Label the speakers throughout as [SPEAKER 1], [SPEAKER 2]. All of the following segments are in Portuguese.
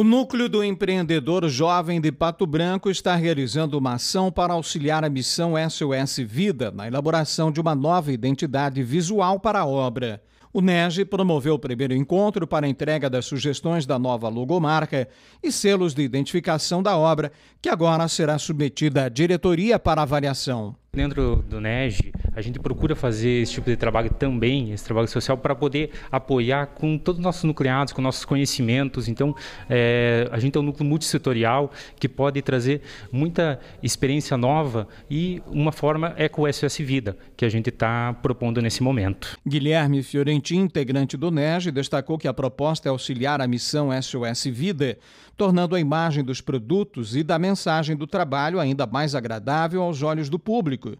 [SPEAKER 1] O Núcleo do Empreendedor Jovem de Pato Branco está realizando uma ação para auxiliar a missão SOS Vida na elaboração de uma nova identidade visual para a obra. O NEG promoveu o primeiro encontro para a entrega das sugestões da nova logomarca e selos de identificação da obra, que agora será submetida à diretoria para avaliação.
[SPEAKER 2] Dentro do NEG, a gente procura fazer esse tipo de trabalho também, esse trabalho social, para poder apoiar com todos os nossos nucleados, com nossos conhecimentos. Então, é, a gente é um núcleo multissetorial que pode trazer muita experiência nova e uma forma é com o SOS Vida, que a gente está propondo nesse momento. Guilherme
[SPEAKER 1] Fiorentin, integrante do NEG, destacou que a proposta é auxiliar a missão SOS Vida, tornando a imagem dos produtos e da mensagem do trabalho ainda mais agradável aos olhos do público,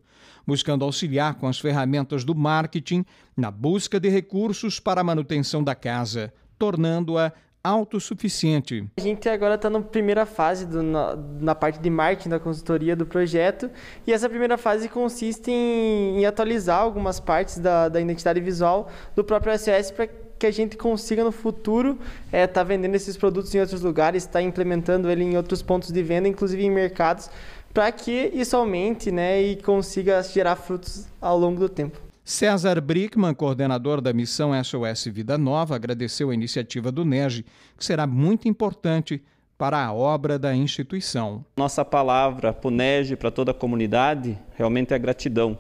[SPEAKER 1] buscando auxiliar trabalhar com as ferramentas do marketing na busca de recursos para a manutenção da casa, tornando-a autossuficiente.
[SPEAKER 3] A gente agora está na primeira fase do, na, na, parte de marketing da consultoria do projeto e essa primeira fase consiste em, em atualizar algumas partes da, da, identidade visual do próprio SS para que a gente consiga no futuro estar eh, é, tá vendendo esses produtos em outros lugares, estar tá implementando ele em outros pontos de venda, inclusive em mercados para que isso aumente né, e consiga gerar frutos ao longo do tempo.
[SPEAKER 1] César Brickman, coordenador da missão SOS Vida Nova, agradeceu a iniciativa do NERJ, que será muito importante para a obra da instituição.
[SPEAKER 4] Nossa palavra para o NERJ, para toda a comunidade, realmente é gratidão.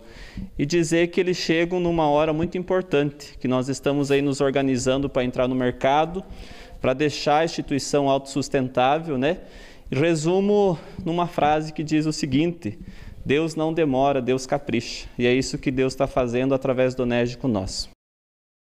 [SPEAKER 4] E dizer que eles chegam numa hora muito importante, que nós estamos aí nos organizando para entrar no mercado, para deixar a instituição autossustentável, né? Resumo numa frase que diz o seguinte: Deus não demora, Deus capricha. E é isso que Deus está fazendo através do com nós.